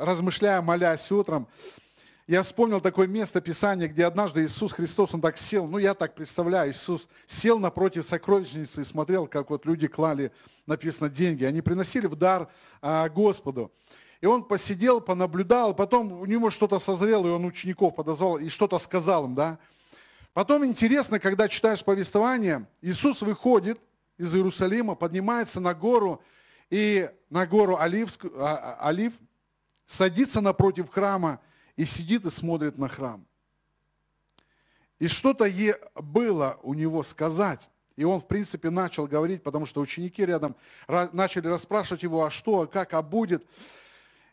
размышляя, молясь утром, я вспомнил такое место Писания, где однажды Иисус Христос, Он так сел, ну я так представляю, Иисус сел напротив сокровищницы и смотрел, как вот люди клали, написано, деньги. Они приносили в дар а, Господу. И он посидел, понаблюдал, потом у него что-то созрело, и он учеников подозвал, и что-то сказал им, да. Потом интересно, когда читаешь повествование, Иисус выходит из Иерусалима, поднимается на гору, и на гору а, а, Олив, Олив садится напротив храма и сидит и смотрит на храм. И что-то е было у него сказать. И он, в принципе, начал говорить, потому что ученики рядом начали расспрашивать его, а что, а как, а будет.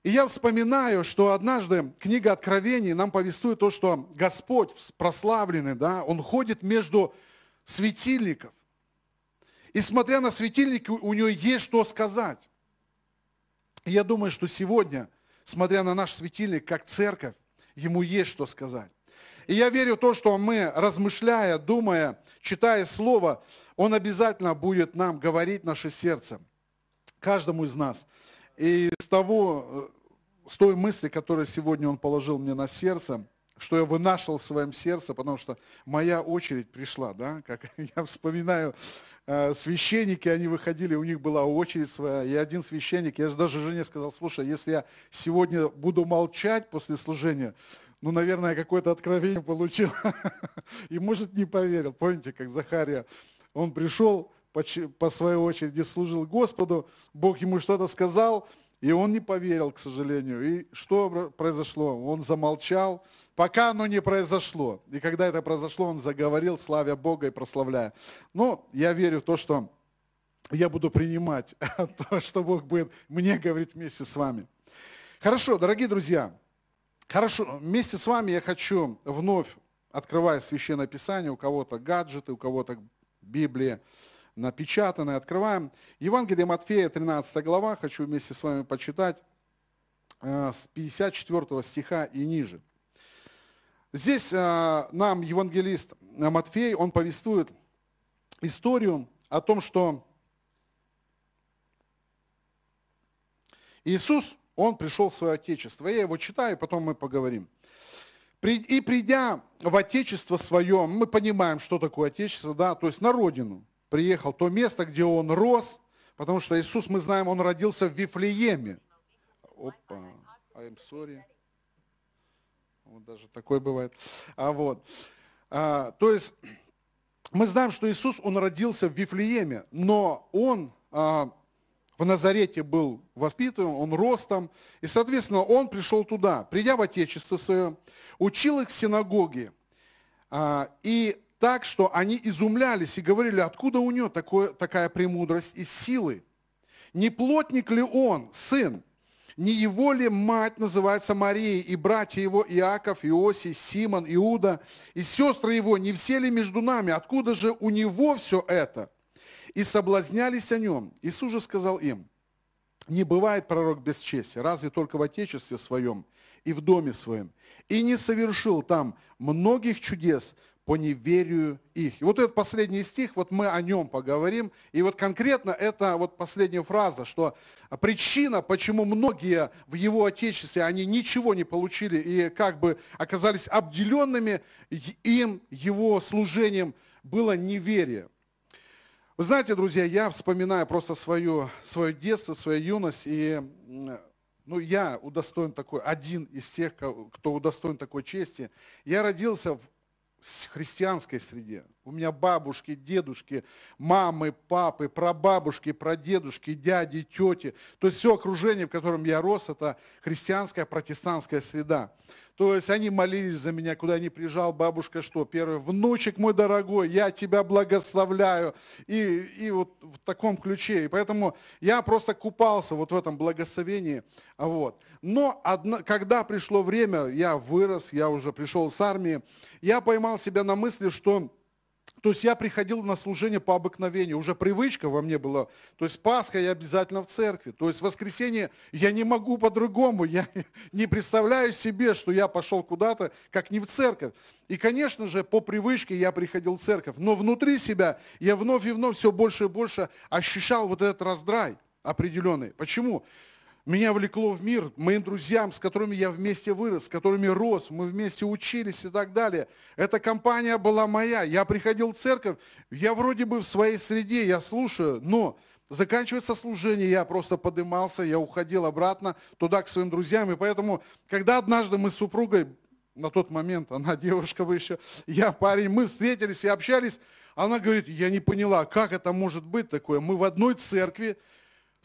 И я вспоминаю, что однажды книга Откровений нам повествует то, что Господь прославленный, да, Он ходит между светильников. И смотря на светильники, у Него есть что сказать. И я думаю, что сегодня – смотря на наш светильник, как церковь, ему есть что сказать. И я верю в то, что мы, размышляя, думая, читая Слово, Он обязательно будет нам говорить наше сердце, каждому из нас. И с того, э, с той мысли, которую сегодня Он положил мне на сердце – что я вынашивал в своем сердце, потому что моя очередь пришла, да, как я вспоминаю, э, священники, они выходили, у них была очередь своя, и один священник, я даже жене сказал, слушай, если я сегодня буду молчать после служения, ну, наверное, какое-то откровение получил, и, может, не поверил. Помните, как Захария, он пришел, по своей очереди служил Господу, Бог ему что-то сказал, и он не поверил, к сожалению. И что произошло? Он замолчал, пока оно не произошло. И когда это произошло, он заговорил, славя Бога и прославляя. Но я верю в то, что я буду принимать то, что Бог будет мне говорить вместе с вами. Хорошо, дорогие друзья, хорошо, вместе с вами я хочу вновь, открывая Священное Писание, у кого-то гаджеты, у кого-то Библия, напечатанное. Открываем Евангелие Матфея, 13 глава, хочу вместе с вами почитать э, с 54 стиха и ниже. Здесь э, нам евангелист э, Матфей, он повествует историю о том, что Иисус, он пришел в свое отечество. Я его читаю, потом мы поговорим. И придя в отечество свое, мы понимаем, что такое отечество, да, то есть на родину – приехал, то место, где он рос, потому что Иисус, мы знаем, он родился в Вифлееме. Опа, I'm sorry. Вот даже такое бывает. А вот. А, то есть мы знаем, что Иисус, он родился в Вифлееме, но он а, в Назарете был воспитан, он рос там, и, соответственно, он пришел туда, придя в Отечество свое, учил их в синагоге, а, и так, что они изумлялись и говорили, откуда у него такое, такая премудрость и силы. Не плотник ли он, сын? Не его ли мать называется Марией, и братья его Иаков, Иосиф, Симон, Иуда, и сестры его, не все ли между нами? Откуда же у него все это? И соблазнялись о нем. Иисус же сказал им, не бывает пророк без чести, разве только в отечестве своем и в доме своем. И не совершил там многих чудес, по неверию их. И вот этот последний стих, вот мы о нем поговорим. И вот конкретно это вот последняя фраза, что причина, почему многие в его отечестве, они ничего не получили и как бы оказались обделенными им, его служением, было неверие. Вы знаете, друзья, я вспоминаю просто свое, свое детство, свою юность, и ну, я удостоен такой, один из тех, кто удостоен такой чести. Я родился в христианской среде. У меня бабушки, дедушки, мамы, папы, прабабушки, прадедушки, дяди, тети. То есть все окружение, в котором я рос, это христианская протестантская среда. То есть они молились за меня, куда не приезжал бабушка, что первый, внучек мой дорогой, я тебя благословляю. И, и вот в таком ключе. И поэтому я просто купался вот в этом благословении. Вот. Но одно, когда пришло время, я вырос, я уже пришел с армии, я поймал себя на мысли, что то есть я приходил на служение по обыкновению, уже привычка во мне была. То есть Пасха я обязательно в церкви. То есть воскресенье я не могу по-другому. Я не представляю себе, что я пошел куда-то, как не в церковь. И, конечно же, по привычке я приходил в церковь. Но внутри себя я вновь и вновь все больше и больше ощущал вот этот раздрай определенный. Почему? Почему? Меня влекло в мир, моим друзьям, с которыми я вместе вырос, с которыми рос, мы вместе учились и так далее. Эта компания была моя. Я приходил в церковь, я вроде бы в своей среде, я слушаю, но заканчивается служение, я просто подымался, я уходил обратно туда к своим друзьям. И поэтому, когда однажды мы с супругой, на тот момент она девушка вы еще, я парень, мы встретились и общались, она говорит, я не поняла, как это может быть такое? Мы в одной церкви,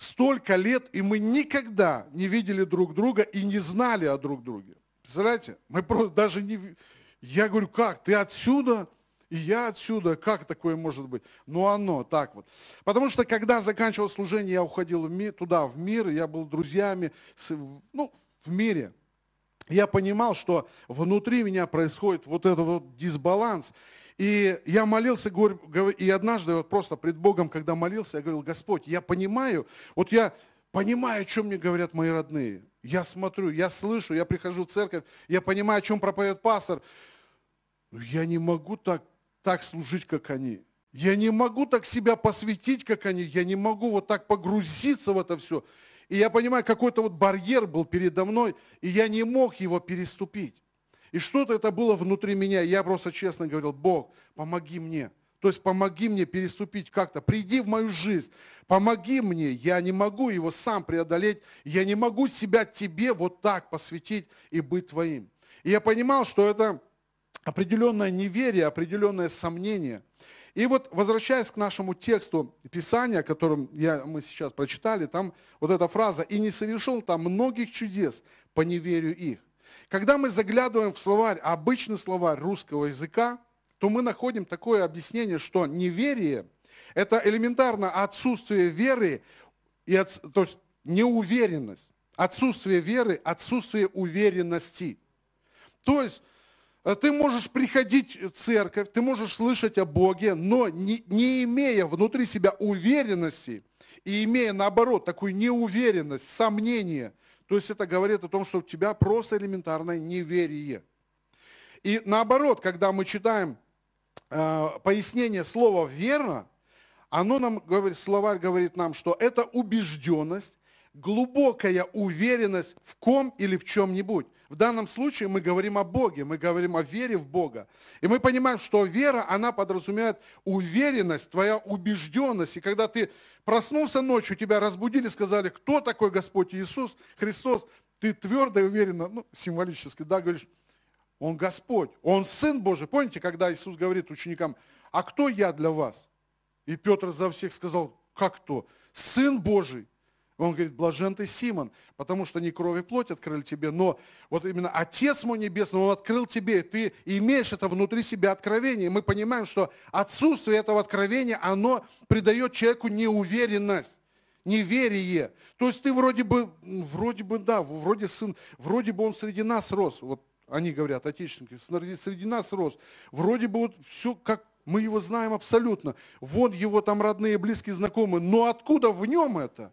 столько лет, и мы никогда не видели друг друга и не знали о друг друге. Представляете? Мы просто даже не... Я говорю, как? Ты отсюда? И я отсюда? Как такое может быть? Ну оно, так вот. Потому что когда заканчивал служение, я уходил в мир, туда, в мир, я был друзьями, с, ну, в мире. Я понимал, что внутри меня происходит вот этот вот дисбаланс. И я молился, и однажды вот просто пред Богом, когда молился, я говорил, Господь, я понимаю, вот я понимаю, о чем мне говорят мои родные. Я смотрю, я слышу, я прихожу в церковь, я понимаю, о чем проповедует пастор. я не могу так, так служить, как они. Я не могу так себя посвятить, как они. Я не могу вот так погрузиться в это все. И я понимаю, какой-то вот барьер был передо мной, и я не мог его переступить. И что-то это было внутри меня. Я просто честно говорил, Бог, помоги мне. То есть помоги мне переступить как-то, приди в мою жизнь, помоги мне, я не могу его сам преодолеть, я не могу себя тебе вот так посвятить и быть твоим. И я понимал, что это определенное неверие, определенное сомнение. И вот возвращаясь к нашему тексту Писания, которым я, мы сейчас прочитали, там вот эта фраза «И не совершил там многих чудес по неверию их». Когда мы заглядываем в словарь, обычный словарь русского языка, то мы находим такое объяснение, что неверие – это элементарно отсутствие веры, и от, то есть неуверенность, отсутствие веры, отсутствие уверенности. То есть э, ты можешь приходить в церковь, ты можешь слышать о Боге, но не, не имея внутри себя уверенности и имея наоборот такую неуверенность, сомнение, то есть это говорит о том, что у тебя просто элементарное неверие. И наоборот, когда мы читаем э, пояснение слова «вера», оно нам говорит, словарь говорит нам, что это убежденность, глубокая уверенность в ком или в чем-нибудь. В данном случае мы говорим о Боге, мы говорим о вере в Бога. И мы понимаем, что вера, она подразумевает уверенность, твоя убежденность. И когда ты проснулся ночью, тебя разбудили, сказали, кто такой Господь Иисус Христос, ты твердо и уверенно, ну, символически, да, говоришь, Он Господь, Он Сын Божий. Помните, когда Иисус говорит ученикам, а кто я для вас? И Петр за всех сказал, как кто? Сын Божий. Он говорит, блажен ты, Симон, потому что не кровь и плоть открыли тебе, но вот именно Отец мой Небесный, Он открыл тебе, и ты имеешь это внутри себя откровение. И мы понимаем, что отсутствие этого откровения, оно придает человеку неуверенность неверие. То есть ты вроде бы, вроде бы, да, вроде сын, вроде бы он среди нас рос. Вот они говорят, отечественники, среди нас рос. Вроде бы вот все как мы его знаем абсолютно. Вот его там родные, близкие, знакомые. Но откуда в нем это?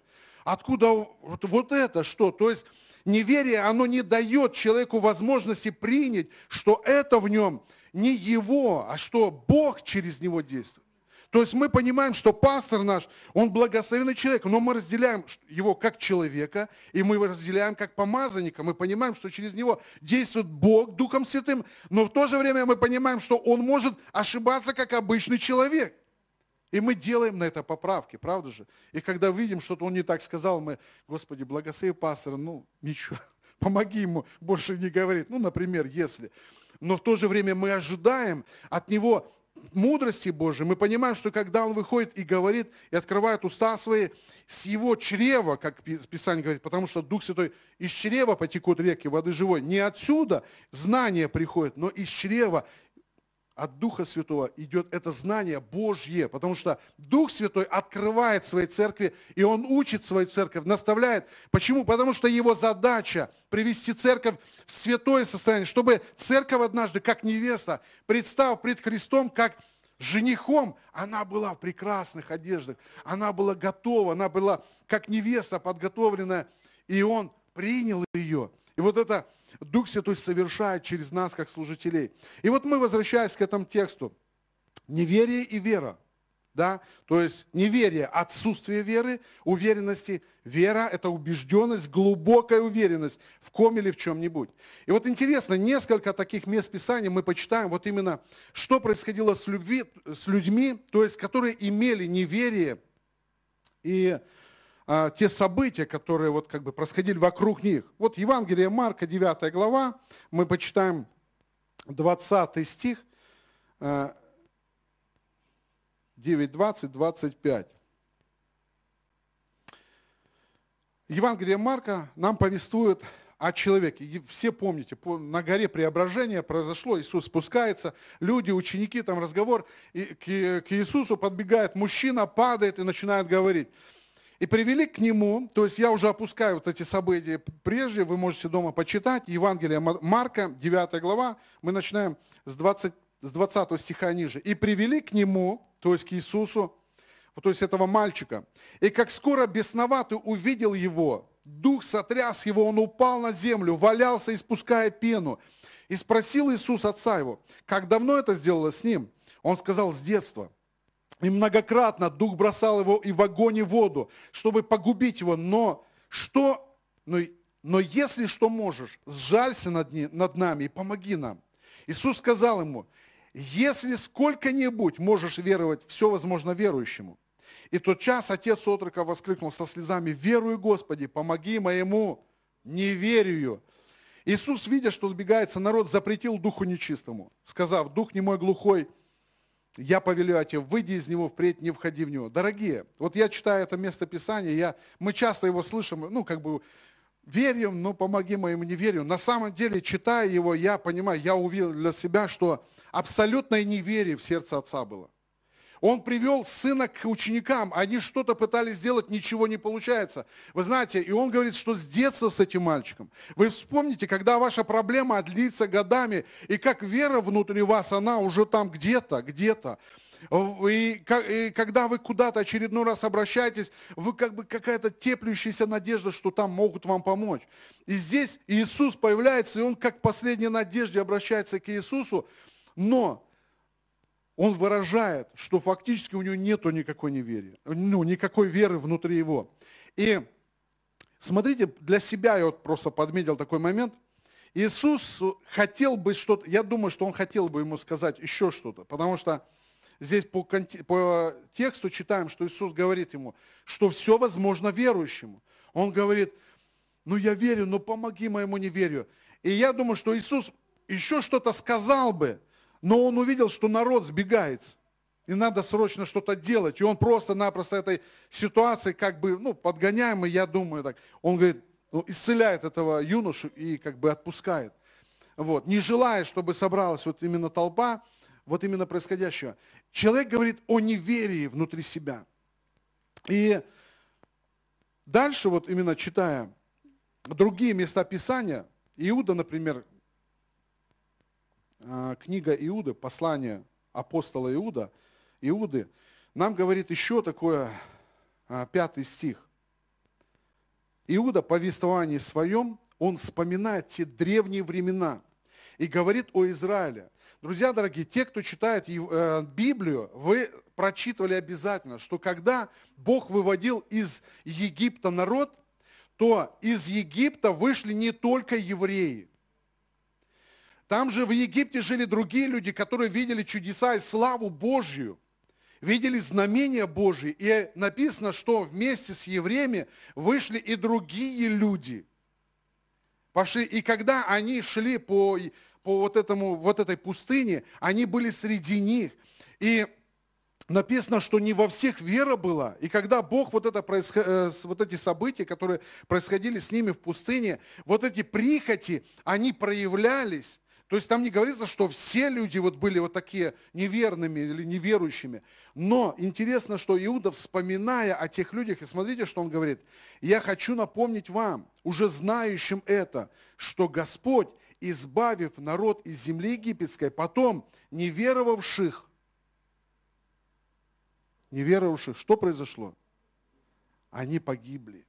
Откуда вот, вот это что? То есть неверие, оно не дает человеку возможности принять, что это в нем не его, а что Бог через него действует. То есть мы понимаем, что пастор наш, он благословенный человек, но мы разделяем его как человека, и мы его разделяем как помазанника. Мы понимаем, что через него действует Бог Духом Святым, но в то же время мы понимаем, что он может ошибаться как обычный человек. И мы делаем на это поправки, правда же? И когда видим, что-то он не так сказал, мы, Господи, благослови пастора, ну ничего, помоги ему больше не говорить. Ну, например, если. Но в то же время мы ожидаем от него мудрости Божией. Мы понимаем, что когда он выходит и говорит, и открывает уста свои, с его чрева, как Писание говорит, потому что Дух Святой, из чрева потекут реки воды живой. Не отсюда знание приходит, но из чрева от Духа Святого идет это знание Божье, потому что Дух Святой открывает своей церкви, и Он учит свою церковь, наставляет. Почему? Потому что его задача привести церковь в святое состояние, чтобы церковь однажды, как невеста, представ пред Христом, как женихом, она была в прекрасных одеждах, она была готова, она была как невеста подготовленная, и Он принял ее. И вот это Дух Святой совершает через нас, как служителей. И вот мы, возвращаясь к этому тексту, неверие и вера. Да? То есть неверие – отсутствие веры, уверенности. Вера – это убежденность, глубокая уверенность в ком или в чем-нибудь. И вот интересно, несколько таких мест Писания мы почитаем, вот именно, что происходило с, любви, с людьми, то есть которые имели неверие, и а, те события, которые вот как бы происходили вокруг них. Вот Евангелие Марка, 9 глава, мы почитаем 20 стих, 9, 20, 25. Евангелие Марка нам повествует о человеке. И все помните, на горе преображения произошло, Иисус спускается, люди, ученики, там разговор, и к Иисусу подбегает мужчина, падает и начинает говорить – и привели к нему, то есть я уже опускаю вот эти события прежде, вы можете дома почитать, Евангелие Марка, 9 глава, мы начинаем с 20, с 20 стиха ниже. «И привели к нему, то есть к Иисусу, вот то есть этого мальчика, и как скоро бесноватый увидел его, дух сотряс его, он упал на землю, валялся, испуская пену, и спросил Иисус отца его, как давно это сделало с ним? Он сказал, с детства – и многократно дух бросал его и в огонь, и в воду, чтобы погубить его. Но что, но, но если что можешь, сжалься над, не, над нами и помоги нам. Иисус сказал ему, если сколько-нибудь можешь веровать, все возможно верующему. И тот час отец отрока воскликнул со слезами, верую, Господи, помоги моему неверию. Иисус, видя, что сбегается народ, запретил духу нечистому, сказав, дух не мой глухой, я повелю о тебе, выйди из него впредь, не входи в него. Дорогие, вот я читаю это место Писания, я, мы часто его слышим, ну, как бы верим, но помоги моему неверию. На самом деле, читая его, я понимаю, я увидел для себя, что абсолютное неверие в сердце отца было. Он привел сына к ученикам. Они что-то пытались сделать, ничего не получается. Вы знаете, и он говорит, что с детства с этим мальчиком. Вы вспомните, когда ваша проблема длится годами, и как вера внутри вас, она уже там где-то, где-то. И, и когда вы куда-то очередной раз обращаетесь, вы как бы какая-то теплющаяся надежда, что там могут вам помочь. И здесь Иисус появляется, и он как последняя надежда обращается к Иисусу, но он выражает, что фактически у него нет никакой неверия, ну, никакой веры внутри его. И смотрите, для себя я вот просто подметил такой момент. Иисус хотел бы что-то, я думаю, что он хотел бы ему сказать еще что-то, потому что здесь по, по тексту читаем, что Иисус говорит ему, что все возможно верующему. Он говорит, ну я верю, но помоги моему неверию. И я думаю, что Иисус еще что-то сказал бы, но он увидел, что народ сбегается, и надо срочно что-то делать. И он просто-напросто этой ситуации, как бы, ну, подгоняемый, я думаю, так, он говорит, ну, исцеляет этого юношу и как бы отпускает. Вот. Не желая, чтобы собралась вот именно толпа, вот именно происходящего. Человек говорит о неверии внутри себя. И дальше вот именно читая другие места Писания, Иуда, например, а, книга Иуды, послание апостола Иуда, Иуды, нам говорит еще такое, а, пятый стих. Иуда, повествовании своем, он вспоминает те древние времена и говорит о Израиле. Друзья дорогие, те, кто читает э, Библию, вы прочитывали обязательно, что когда Бог выводил из Египта народ, то из Египта вышли не только евреи. Там же в Египте жили другие люди, которые видели чудеса и славу Божью, видели знамения Божьи. И написано, что вместе с евреями вышли и другие люди. Пошли. И когда они шли по, по вот, этому, вот этой пустыне, они были среди них. И написано, что не во всех вера была. И когда Бог вот, это происход... Э, вот эти события, которые происходили с ними в пустыне, вот эти прихоти, они проявлялись то есть там не говорится, что все люди вот были вот такие неверными или неверующими. Но интересно, что Иуда, вспоминая о тех людях, и смотрите, что он говорит, «Я хочу напомнить вам, уже знающим это, что Господь, избавив народ из земли египетской, потом неверовавших, неверовавших, что произошло? Они погибли.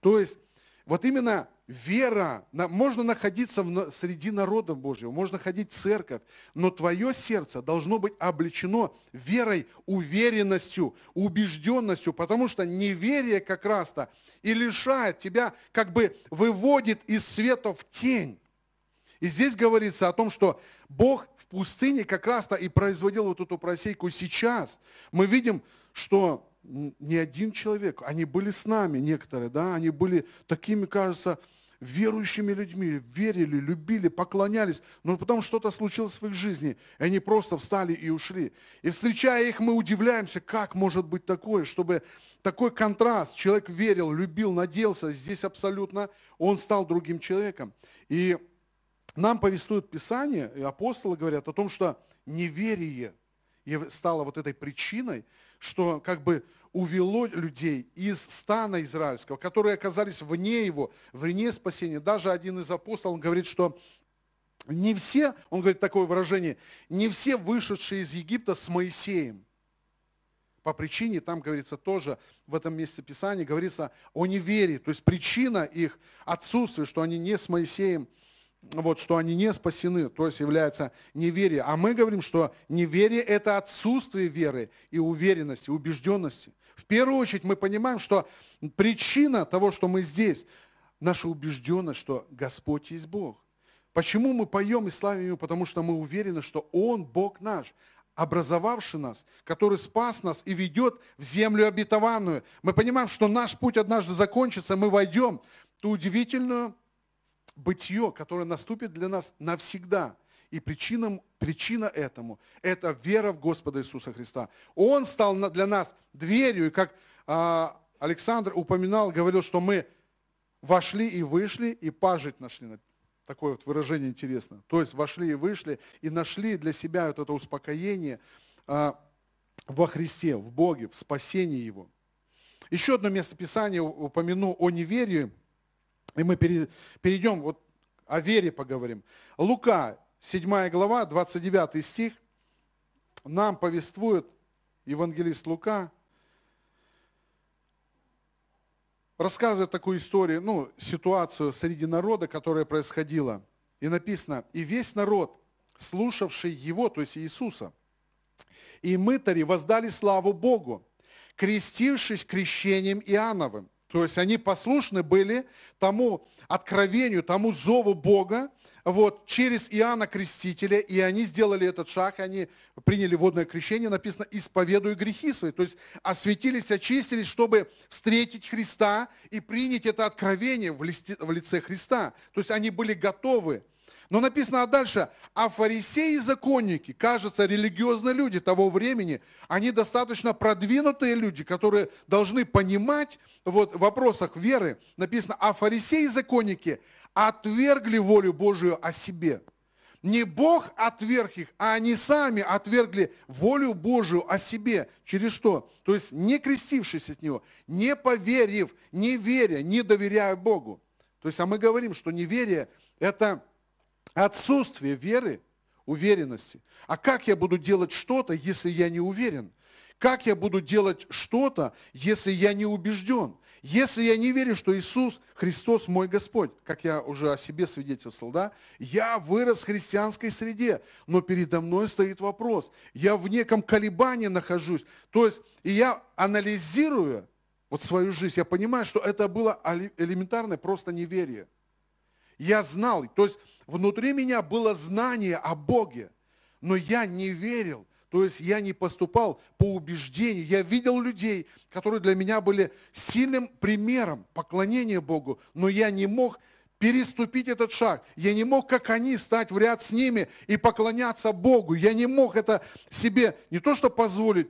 То есть вот именно Вера, можно находиться среди народа Божьего, можно ходить в церковь, но твое сердце должно быть облечено верой, уверенностью, убежденностью, потому что неверие как раз-то и лишает тебя, как бы выводит из света в тень. И здесь говорится о том, что Бог в пустыне как раз-то и производил вот эту просейку сейчас. Мы видим, что не один человек, они были с нами некоторые, да, они были такими, кажется, верующими людьми, верили, любили, поклонялись, но потом что-то случилось в их жизни, и они просто встали и ушли. И встречая их, мы удивляемся, как может быть такое, чтобы такой контраст, человек верил, любил, надеялся, здесь абсолютно он стал другим человеком. И нам повествует Писание, и апостолы говорят о том, что неверие стало вот этой причиной, что как бы увело людей из стана израильского, которые оказались вне его, вне спасения. Даже один из апостолов говорит, что не все, он говорит такое выражение, не все вышедшие из Египта с Моисеем. По причине, там говорится тоже, в этом месте Писания говорится о неверии. То есть причина их отсутствия, что они не с Моисеем, вот, что они не спасены, то есть является неверие. А мы говорим, что неверие – это отсутствие веры и уверенности, убежденности – в первую очередь мы понимаем, что причина того, что мы здесь, наша убежденность, что Господь есть Бог. Почему мы поем и славим Его? Потому что мы уверены, что Он Бог наш, образовавший нас, который спас нас и ведет в землю обетованную. Мы понимаем, что наш путь однажды закончится, мы войдем в ту удивительную бытие, которое наступит для нас навсегда – и причинам, причина этому – это вера в Господа Иисуса Христа. Он стал для нас дверью, и как а, Александр упоминал, говорил, что мы вошли и вышли, и пажить нашли. Такое вот выражение интересно. То есть вошли и вышли, и нашли для себя вот это успокоение а, во Христе, в Боге, в спасении Его. Еще одно место Писания упомяну о неверии, и мы перейдем, вот о вере поговорим. Лука, 7 глава, 29 стих, нам повествует евангелист Лука, рассказывает такую историю, ну, ситуацию среди народа, которая происходила. И написано, и весь народ, слушавший его, то есть Иисуса, и мытари воздали славу Богу, крестившись крещением Иоанновым. То есть они послушны были тому откровению, тому зову Бога, вот, через Иоанна Крестителя, и они сделали этот шаг, они приняли водное крещение, написано, исповедуя грехи свои, то есть осветились, очистились, чтобы встретить Христа и принять это откровение в лице Христа. То есть они были готовы, но написано а дальше, а фарисеи и законники, кажется, религиозные люди того времени, они достаточно продвинутые люди, которые должны понимать вот, в вопросах веры. Написано, а фарисеи и законники отвергли волю Божию о себе. Не Бог отверг их, а они сами отвергли волю Божию о себе. Через что? То есть не крестившись от Него, не поверив, не веря, не доверяя Богу. То есть, а мы говорим, что неверие – это Отсутствие веры, уверенности. А как я буду делать что-то, если я не уверен? Как я буду делать что-то, если я не убежден? Если я не верю, что Иисус Христос мой Господь, как я уже о себе свидетельствовал, да, я вырос в христианской среде, но передо мной стоит вопрос. Я в неком колебании нахожусь. То есть, и я анализирую вот свою жизнь, я понимаю, что это было элементарное просто неверие. Я знал, то есть внутри меня было знание о Боге, но я не верил, то есть я не поступал по убеждению. Я видел людей, которые для меня были сильным примером поклонения Богу, но я не мог переступить этот шаг. Я не мог, как они, стать в ряд с ними и поклоняться Богу. Я не мог это себе не то что позволить,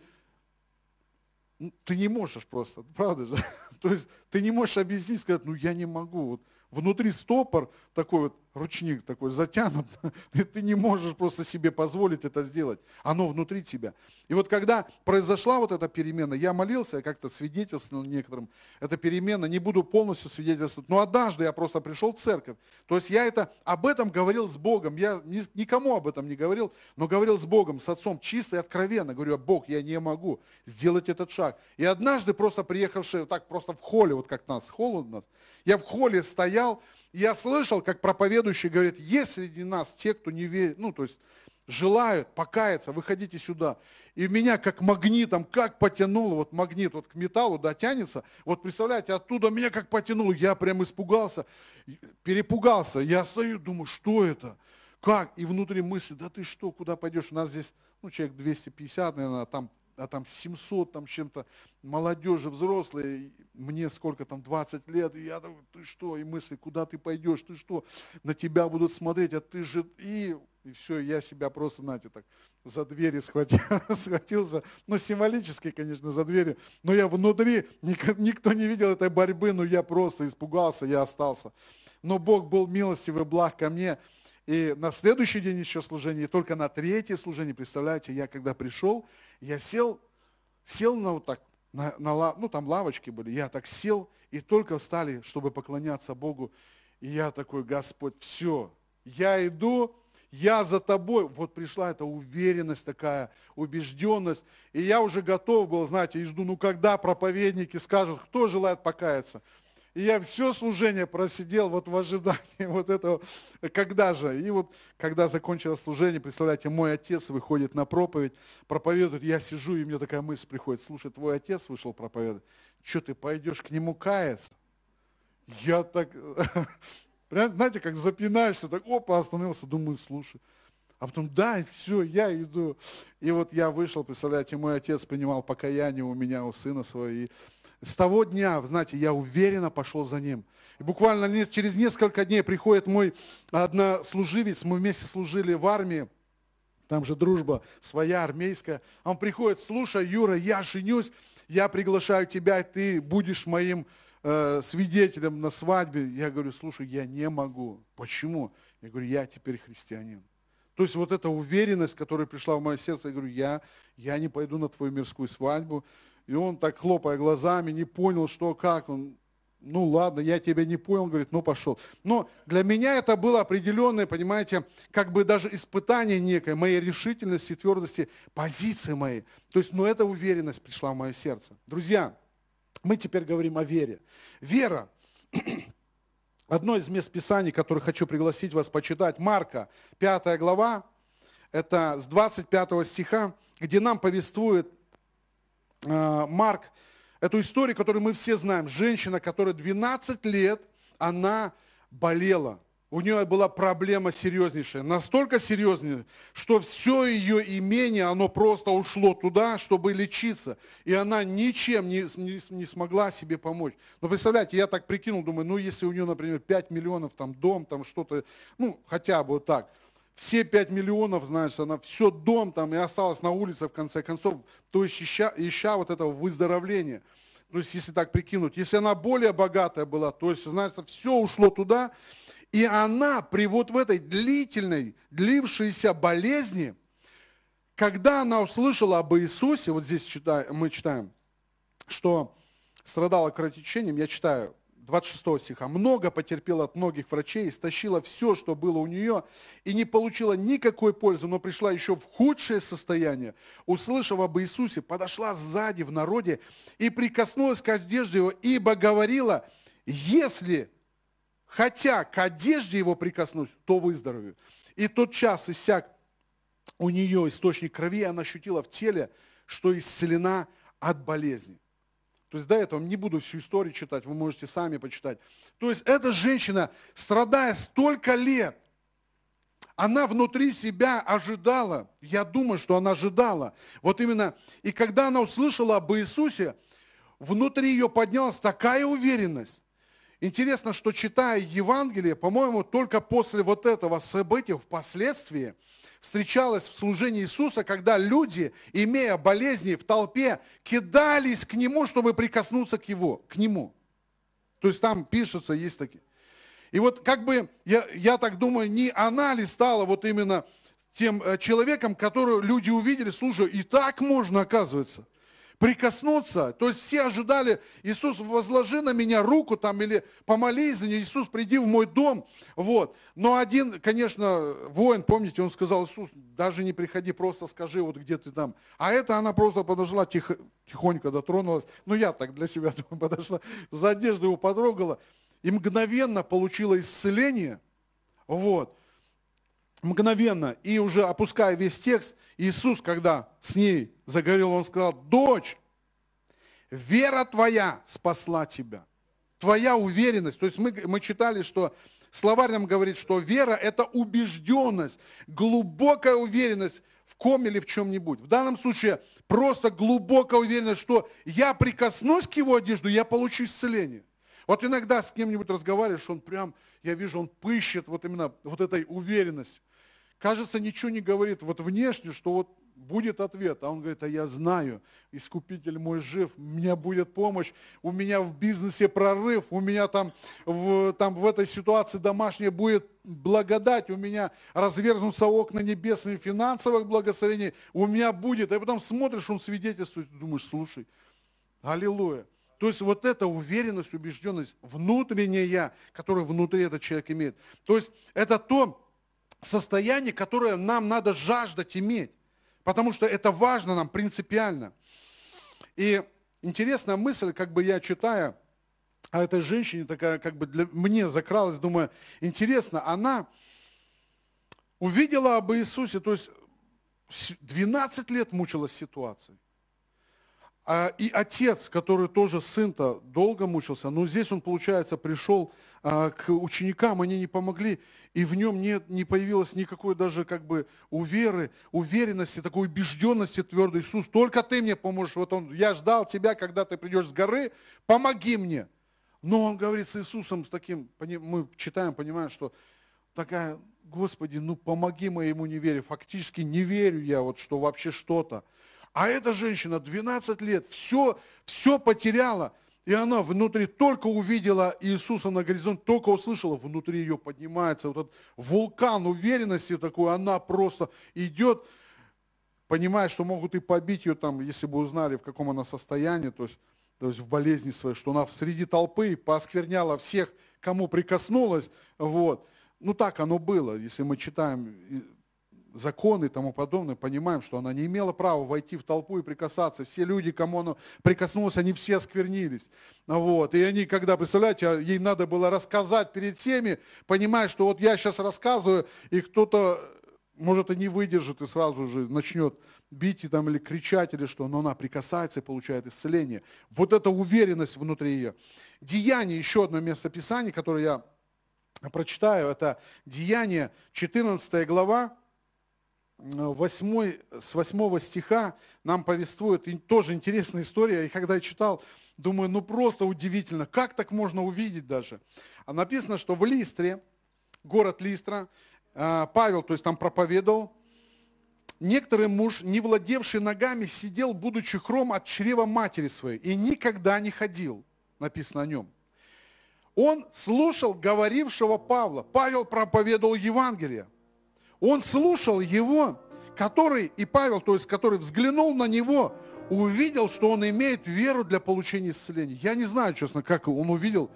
ты не можешь просто, правда же? То есть ты не можешь объяснить, сказать, ну я не могу. Вот внутри стопор, такой вот ручник такой затянут, и ты не можешь просто себе позволить это сделать. Оно внутри тебя. И вот когда произошла вот эта перемена, я молился, я как-то свидетельствовал некоторым, эта перемена, не буду полностью свидетельствовать, но однажды я просто пришел в церковь. То есть я это, об этом говорил с Богом, я никому об этом не говорил, но говорил с Богом, с Отцом, чисто и откровенно. Говорю, «А, Бог, я не могу сделать этот шаг. И однажды просто приехавший, вот так просто в холле, вот как нас, холл у нас, я в холле стоял, я слышал, как проповедующий говорит, есть среди нас те, кто не верит, ну, то есть желают покаяться, выходите сюда. И меня как магнитом, как потянуло, вот магнит вот к металлу, да, Вот представляете, оттуда меня как потянуло, я прям испугался, перепугался. Я стою, думаю, что это? Как? И внутри мысли, да ты что, куда пойдешь? У нас здесь, ну, человек 250, наверное, там а там 700 там чем-то молодежи, взрослые, мне сколько там, 20 лет, и я такой, ты что, и мысли, куда ты пойдешь, ты что, на тебя будут смотреть, а ты же, и, и все, я себя просто, знаете, так за двери схватил, схватился, ну, символически, конечно, за двери, но я внутри, никто не видел этой борьбы, но я просто испугался, я остался. Но Бог был милостивый, благ ко мне, и на следующий день еще служение, и только на третье служение, представляете, я когда пришел, я сел, сел на вот так, на, на, ну там лавочки были, я так сел, и только встали, чтобы поклоняться Богу. И я такой, Господь, все, я иду, я за тобой. Вот пришла эта уверенность такая, убежденность. И я уже готов был, знаете, я жду, ну когда проповедники скажут, кто желает покаяться – и я все служение просидел вот в ожидании вот этого, когда же. И вот когда закончилось служение, представляете, мой отец выходит на проповедь, проповедует, я сижу, и мне такая мысль приходит, слушай, твой отец вышел проповедовать, что ты пойдешь к нему каяться? Я так, прям, знаете, как запинаешься, так опа, остановился, думаю, слушай. А потом, да, все, я иду. И вот я вышел, представляете, мой отец принимал покаяние у меня, у сына своего, и с того дня, знаете, я уверенно пошел за ним. И буквально через несколько дней приходит мой однослуживец, мы вместе служили в армии, там же дружба своя, армейская. Он приходит, слушай, Юра, я женюсь, я приглашаю тебя, ты будешь моим э, свидетелем на свадьбе. Я говорю, слушай, я не могу. Почему? Я говорю, я теперь христианин. То есть вот эта уверенность, которая пришла в мое сердце, я говорю, я, я не пойду на твою мирскую свадьбу, и он так, хлопая глазами, не понял, что как. Он, ну ладно, я тебя не понял, говорит, ну пошел. Но для меня это было определенное, понимаете, как бы даже испытание некое, моей решительности, твердости, позиции моей. То есть, ну, эта уверенность пришла в мое сердце. Друзья, мы теперь говорим о вере. Вера Одно из мест Писаний, которое хочу пригласить вас почитать, Марка, 5 глава, это с 25 стиха, где нам повествует Э, Марк, эту историю, которую мы все знаем. Женщина, которая 12 лет, она болела. У нее была проблема серьезнейшая, настолько серьезная, что все ее имение, оно просто ушло туда, чтобы лечиться. И она ничем не, не, не смогла себе помочь. Но ну, представляете, я так прикинул, думаю, ну если у нее, например, 5 миллионов, там дом, там что-то, ну хотя бы вот так – все 5 миллионов, знаешь, она все дом там и осталась на улице в конце концов, то есть ища, ища вот этого выздоровления. То ну, есть, если так прикинуть, если она более богатая была, то есть, знаешь, все ушло туда, и она при вот в этой длительной, длившейся болезни, когда она услышала об Иисусе, вот здесь читаем, мы читаем, что страдала кровотечением, я читаю, 26 стиха. «Много потерпела от многих врачей, стащила все, что было у нее, и не получила никакой пользы, но пришла еще в худшее состояние. Услышав об Иисусе, подошла сзади в народе и прикоснулась к одежде его, ибо говорила, если, хотя к одежде его прикоснусь, то выздоровею». И тот час иссяк у нее источник крови, и она ощутила в теле, что исцелена от болезни. То есть до этого не буду всю историю читать, вы можете сами почитать. То есть эта женщина, страдая столько лет, она внутри себя ожидала, я думаю, что она ожидала. Вот именно, и когда она услышала об Иисусе, внутри ее поднялась такая уверенность. Интересно, что читая Евангелие, по-моему, только после вот этого события, впоследствии, встречалось в служении Иисуса, когда люди, имея болезни в толпе, кидались к Нему, чтобы прикоснуться к, его, к Нему. То есть там пишутся, есть такие. И вот как бы, я, я так думаю, не она ли стала вот именно тем э, человеком, которого люди увидели, слушай, и так можно, оказывается прикоснуться. То есть все ожидали, Иисус, возложи на меня руку там или помолись за нее, Иисус, приди в мой дом. Вот. Но один, конечно, воин, помните, он сказал, Иисус, даже не приходи, просто скажи, вот где ты там. А это она просто подошла, тихо, тихонько дотронулась. Ну, я так для себя подошла, за одежду его потрогала. И мгновенно получила исцеление. Вот мгновенно. И уже опуская весь текст, Иисус, когда с ней заговорил, он сказал, дочь, вера твоя спасла тебя. Твоя уверенность. То есть мы, мы читали, что словарь нам говорит, что вера – это убежденность, глубокая уверенность в ком или в чем-нибудь. В данном случае просто глубокая уверенность, что я прикоснусь к его одежду, я получу исцеление. Вот иногда с кем-нибудь разговариваешь, он прям, я вижу, он пыщет вот именно вот этой уверенностью кажется, ничего не говорит вот внешне, что вот будет ответ. А он говорит, а я знаю, Искупитель мой жив, у меня будет помощь, у меня в бизнесе прорыв, у меня там в, там в этой ситуации домашняя будет благодать, у меня развернутся окна небесных финансовых благословений, у меня будет. А потом смотришь, он свидетельствует, думаешь, слушай, аллилуйя. То есть вот эта уверенность, убежденность внутренняя, которую внутри этот человек имеет. То есть это то, состояние, которое нам надо жаждать иметь, потому что это важно нам принципиально. И интересная мысль, как бы я читая о этой женщине, такая как бы для, мне закралась, думаю, интересно, она увидела об Иисусе, то есть 12 лет мучилась ситуацией. А, и отец, который тоже сын-то долго мучился, но здесь он, получается, пришел а, к ученикам, они не помогли, и в нем не не появилось никакой даже как бы уверы, уверенности, такой убежденности твердой. Иисус, только ты мне поможешь. Вот он, я ждал тебя, когда ты придешь с горы, помоги мне. Но он говорит с Иисусом с таким, мы читаем, понимаем, что такая, Господи, ну помоги моему неверию. Фактически не верю я, вот что вообще что-то. А эта женщина 12 лет все, все потеряла. И она внутри только увидела Иисуса на горизонт, только услышала, внутри ее поднимается вот этот вулкан уверенности такой, она просто идет, понимая, что могут и побить ее там, если бы узнали, в каком она состоянии, то есть, то есть в болезни своей, что она среди толпы пооскверняла всех, кому прикоснулась, вот. Ну так оно было, если мы читаем законы и тому подобное, понимаем, что она не имела права войти в толпу и прикасаться. Все люди, кому она прикоснулась, они все сквернились, Вот. И они, когда, представляете, а ей надо было рассказать перед всеми, понимая, что вот я сейчас рассказываю, и кто-то, может, и не выдержит и сразу же начнет бить и там, или кричать, или что, но она прикасается и получает исцеление. Вот эта уверенность внутри ее. Деяние, еще одно место Писания, которое я прочитаю, это Деяние, 14 глава, 8, э, с 8 стиха нам повествует и тоже интересная история. И когда я читал, думаю, ну просто удивительно, как так можно увидеть даже. А написано, что в Листре, город Листра, э, Павел, то есть там проповедовал, некоторый муж, не владевший ногами, сидел, будучи хром от чрева матери своей, и никогда не ходил, написано о нем. Он слушал говорившего Павла. Павел проповедовал Евангелие. Он слушал его, который, и Павел, то есть который взглянул на него, увидел, что он имеет веру для получения исцеления. Я не знаю, честно, как он увидел,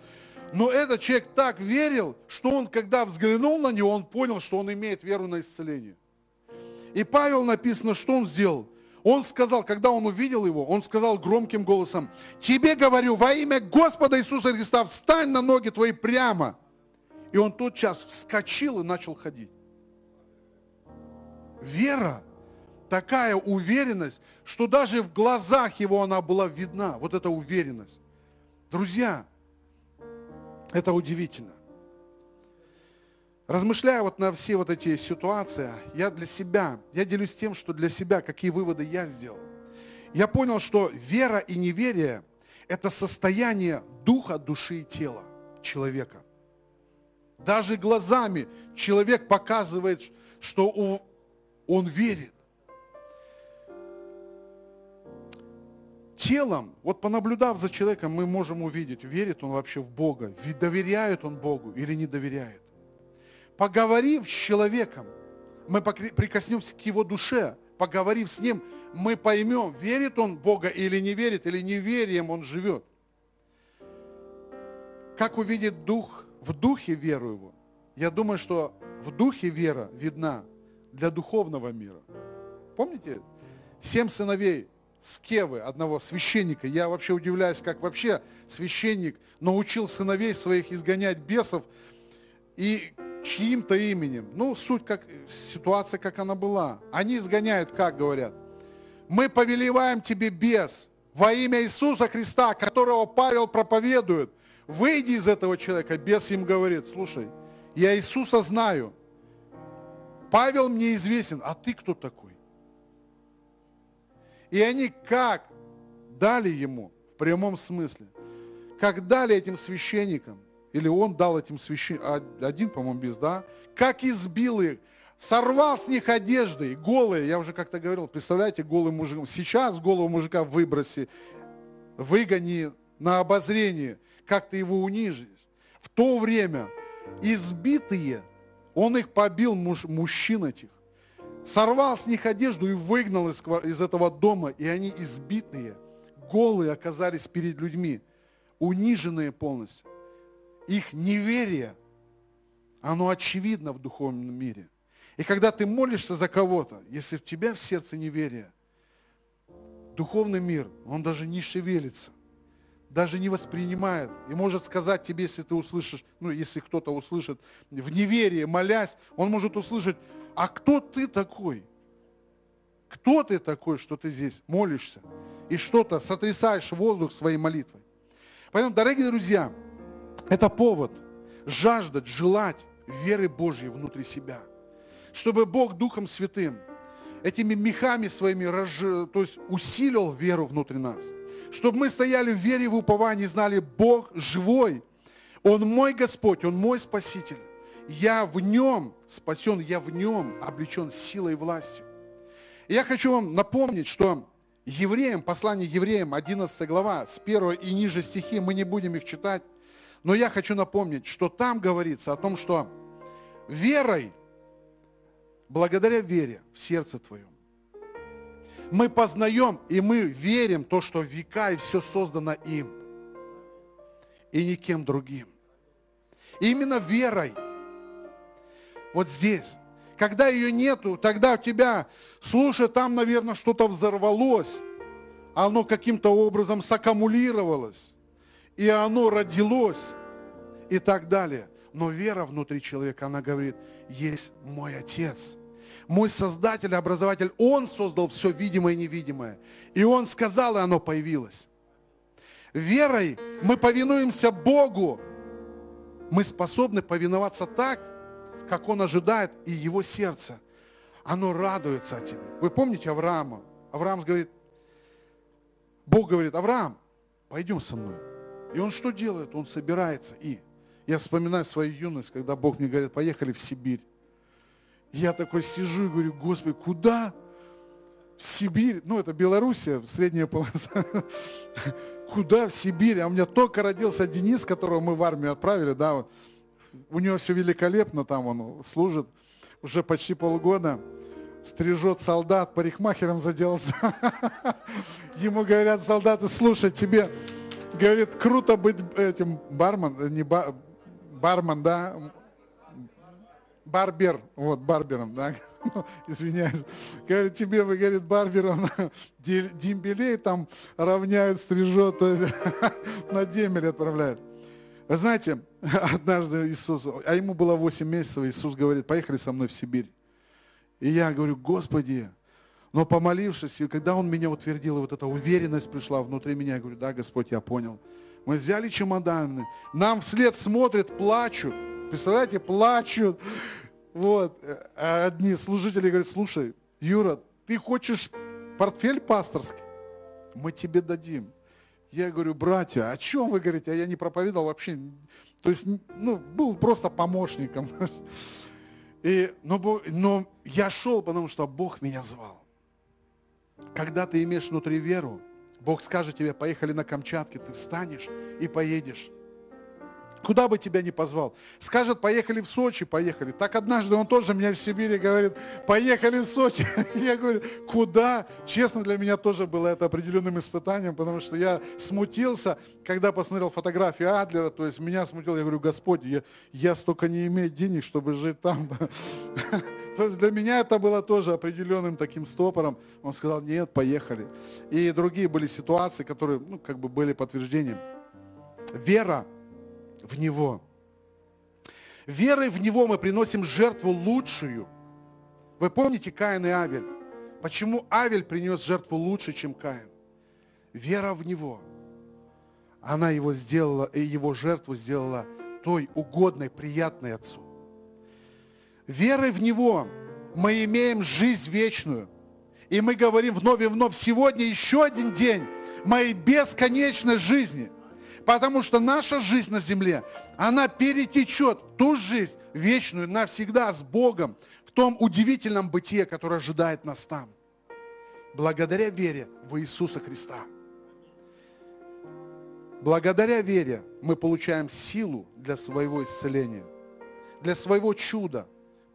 но этот человек так верил, что он, когда взглянул на него, он понял, что он имеет веру на исцеление. И Павел написано, что он сделал. Он сказал, когда он увидел его, он сказал громким голосом, «Тебе говорю, во имя Господа Иисуса Христа, встань на ноги твои прямо!» И он тот час вскочил и начал ходить вера, такая уверенность, что даже в глазах его она была видна, вот эта уверенность. Друзья, это удивительно. Размышляя вот на все вот эти ситуации, я для себя, я делюсь тем, что для себя, какие выводы я сделал. Я понял, что вера и неверие – это состояние духа, души и тела человека. Даже глазами человек показывает, что у, он верит. Телом, вот понаблюдав за человеком, мы можем увидеть, верит он вообще в Бога, доверяет он Богу или не доверяет. Поговорив с человеком, мы прикоснемся к его душе, поговорив с ним, мы поймем, верит он Бога или не верит, или неверием он живет. Как увидит дух, в духе веру его. Я думаю, что в духе вера видна для духовного мира. Помните? Семь сыновей Скевы, одного священника. Я вообще удивляюсь, как вообще священник научил сыновей своих изгонять бесов и чьим-то именем. Ну, суть как, ситуация, как она была. Они изгоняют, как говорят. Мы повелеваем тебе бес во имя Иисуса Христа, которого Павел проповедует. Выйди из этого человека. Бес им говорит, слушай, я Иисуса знаю – Павел мне известен, а ты кто такой? И они как дали ему, в прямом смысле, как дали этим священникам, или он дал этим священникам, один, по-моему, без, да, как избил их, сорвал с них одежды, голые, я уже как-то говорил, представляете, голым мужиком, сейчас голого мужика выброси, выгони на обозрение, как ты его унижишь. В то время избитые – он их побил, муж, мужчин этих. Сорвал с них одежду и выгнал из, из этого дома. И они избитые, голые оказались перед людьми, униженные полностью. Их неверие, оно очевидно в духовном мире. И когда ты молишься за кого-то, если в тебя в сердце неверие, духовный мир, он даже не шевелится даже не воспринимает. И может сказать тебе, если ты услышишь, ну, если кто-то услышит в неверии, молясь, он может услышать, а кто ты такой? Кто ты такой, что ты здесь молишься? И что-то сотрясаешь воздух своей молитвой. Поэтому, дорогие друзья, это повод жаждать, желать веры Божьей внутри себя. Чтобы Бог Духом Святым этими мехами своими, то есть усилил веру внутри нас – чтобы мы стояли в вере, в уповании, знали, Бог живой. Он мой Господь, Он мой Спаситель. Я в Нем спасен, я в Нем облечен силой и властью. И я хочу вам напомнить, что евреям, послание евреям, 11 глава, с 1 и ниже стихи, мы не будем их читать, но я хочу напомнить, что там говорится о том, что верой, благодаря вере в сердце твое, мы познаем и мы верим то, что века и все создано им и никем другим. И именно верой. Вот здесь. Когда ее нету, тогда у тебя, слушай, там, наверное, что-то взорвалось. Оно каким-то образом саккумулировалось. И оно родилось. И так далее. Но вера внутри человека, она говорит, есть мой Отец – мой Создатель Образователь, Он создал все видимое и невидимое. И Он сказал, и оно появилось. Верой мы повинуемся Богу. Мы способны повиноваться так, как Он ожидает, и Его сердце. Оно радуется о тебе. Вы помните Авраама? Авраам говорит, Бог говорит, Авраам, пойдем со мной. И он что делает? Он собирается и... Я вспоминаю свою юность, когда Бог мне говорит, поехали в Сибирь. Я такой сижу и говорю, Господи, куда? В Сибирь, ну это Белоруссия, средняя полоса. Куда в Сибирь? А у меня только родился Денис, которого мы в армию отправили, да, у него все великолепно там, он служит уже почти полгода, стрижет солдат, парикмахером заделался. Ему говорят солдаты, слушай, тебе, говорит, круто быть этим бармен, не ба, бармен, да, барбер, вот, барбером, да, извиняюсь, говорит, тебе, вы, говорит, барбером дембелей там равняют, стрижет, то есть на дембель отправляют. Вы а знаете, однажды Иисус, а ему было 8 месяцев, Иисус говорит, поехали со мной в Сибирь. И я говорю, Господи, но помолившись, и когда Он меня утвердил, и вот эта уверенность пришла внутри меня, я говорю, да, Господь, я понял. Мы взяли чемоданы, нам вслед смотрят, плачут. Представляете, плачут. Ну вот. Э, а одни служители говорят, слушай, Юра, ты хочешь портфель пасторский? Мы тебе дадим. Я говорю, братья, о чем вы говорите? А я не проповедовал вообще. То есть, ну, был просто помощником. И, но, но я шел, потому что Бог меня звал. Когда ты имеешь внутри веру, Бог скажет тебе, поехали на Камчатке, ты встанешь и поедешь куда бы тебя ни позвал. Скажет, поехали в Сочи, поехали. Так однажды он тоже меня в Сибири говорит, поехали в Сочи. Я говорю, куда? Честно, для меня тоже было это определенным испытанием, потому что я смутился, когда посмотрел фотографии Адлера, то есть меня смутил, я говорю, Господи, я, я столько не имею денег, чтобы жить там. То есть для меня это было тоже определенным таким стопором. Он сказал, нет, поехали. И другие были ситуации, которые ну, как бы были подтверждением. Вера в Него. Верой в Него мы приносим жертву лучшую. Вы помните Каин и Авель? Почему Авель принес жертву лучше, чем Каин? Вера в Него. Она его сделала, и его жертву сделала той угодной, приятной Отцу. Верой в Него мы имеем жизнь вечную. И мы говорим вновь и вновь, сегодня еще один день моей бесконечной жизни – Потому что наша жизнь на земле, она перетечет в ту жизнь вечную навсегда с Богом, в том удивительном бытие, которое ожидает нас там. Благодаря вере в Иисуса Христа. Благодаря вере мы получаем силу для своего исцеления, для своего чуда.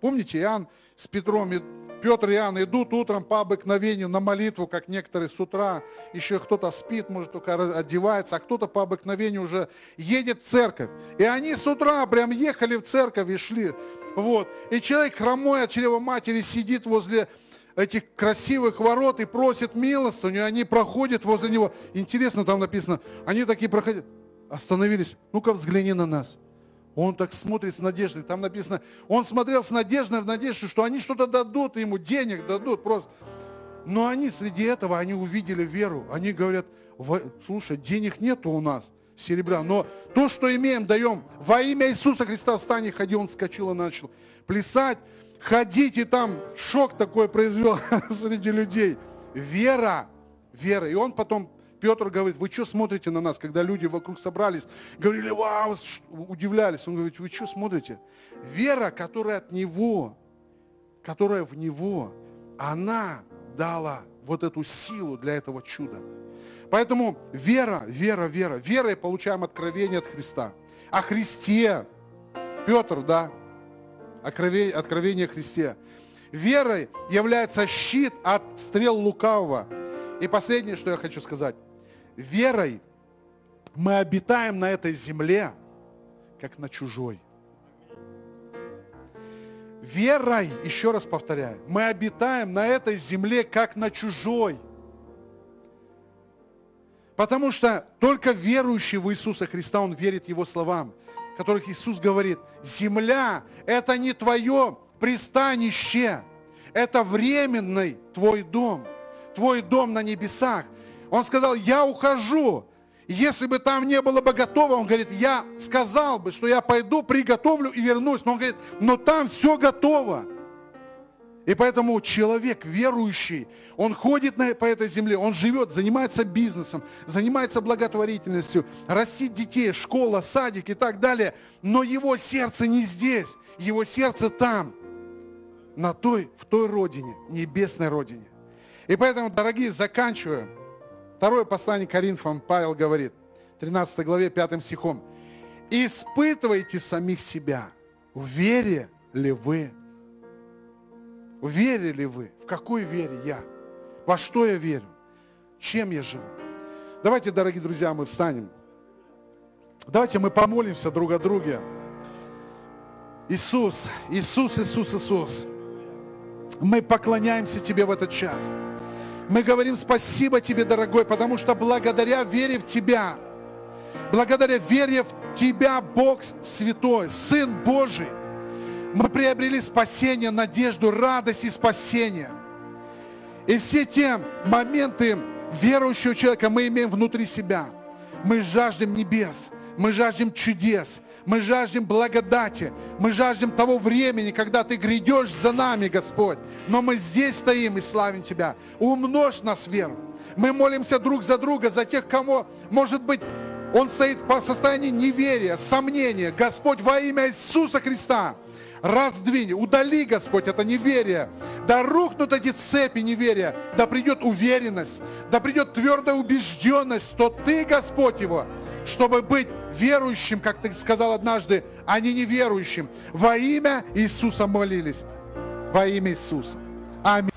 Помните, Иоанн с Петром и Петр и Иоанн идут утром по обыкновению на молитву, как некоторые с утра. Еще кто-то спит, может, только одевается, а кто-то по обыкновению уже едет в церковь. И они с утра прям ехали в церковь и шли. Вот. И человек хромой от чрева матери сидит возле этих красивых ворот и просит милостыню, они проходят возле него. Интересно, там написано, они такие проходят, остановились, ну-ка взгляни на нас. Он так смотрит с надеждой. Там написано, он смотрел с надеждой в надежде, что они что-то дадут ему, денег дадут просто. Но они среди этого, они увидели веру. Они говорят, слушай, денег нету у нас, серебра, но то, что имеем, даем. Во имя Иисуса Христа встань и ходи. Он вскочил и начал плясать, ходить, и там шок такой произвел среди людей. Вера, вера. И он потом Петр говорит, вы что смотрите на нас, когда люди вокруг собрались, говорили, вау, удивлялись. Он говорит, вы что смотрите? Вера, которая от него, которая в него, она дала вот эту силу для этого чуда. Поэтому вера, вера, вера. Верой получаем откровение от Христа. О Христе. Петр, да, откровение, откровение Христе. Верой является щит от стрел лукавого. И последнее, что я хочу сказать верой мы обитаем на этой земле, как на чужой. Верой, еще раз повторяю, мы обитаем на этой земле, как на чужой. Потому что только верующий в Иисуса Христа, он верит Его словам, которых Иисус говорит, земля – это не твое пристанище, это временный твой дом, твой дом на небесах. Он сказал, я ухожу. Если бы там не было бы готово, он говорит, я сказал бы, что я пойду, приготовлю и вернусь. Но он говорит, но там все готово. И поэтому человек верующий, он ходит на, по этой земле, он живет, занимается бизнесом, занимается благотворительностью, растит детей, школа, садик и так далее. Но его сердце не здесь, его сердце там, на той, в той родине, небесной родине. И поэтому, дорогие, заканчиваю. Второе послание Коринфам Павел говорит, 13 главе 5 стихом. «Испытывайте самих себя, вере ли вы? В вере ли вы? В какой вере я? Во что я верю? Чем я живу?» Давайте, дорогие друзья, мы встанем. Давайте мы помолимся друг о друге. Иисус, Иисус, Иисус, Иисус, мы поклоняемся Тебе в этот час. Мы говорим спасибо тебе, дорогой, потому что благодаря вере в тебя, благодаря вере в тебя, Бог Святой, Сын Божий, мы приобрели спасение, надежду, радость и спасение. И все те моменты верующего человека мы имеем внутри себя. Мы жаждем небес, мы жаждем чудес, мы жаждем благодати. Мы жаждем того времени, когда Ты грядешь за нами, Господь. Но мы здесь стоим и славим Тебя. Умножь нас веру. Мы молимся друг за друга, за тех, кому, может быть, он стоит по состоянию неверия, сомнения. Господь, во имя Иисуса Христа, раздвинь, удали, Господь, это неверие. Да рухнут эти цепи неверия, да придет уверенность, да придет твердая убежденность, что Ты, Господь его, чтобы быть верующим, как ты сказал однажды, а не неверующим. Во имя Иисуса молились. Во имя Иисуса. Аминь.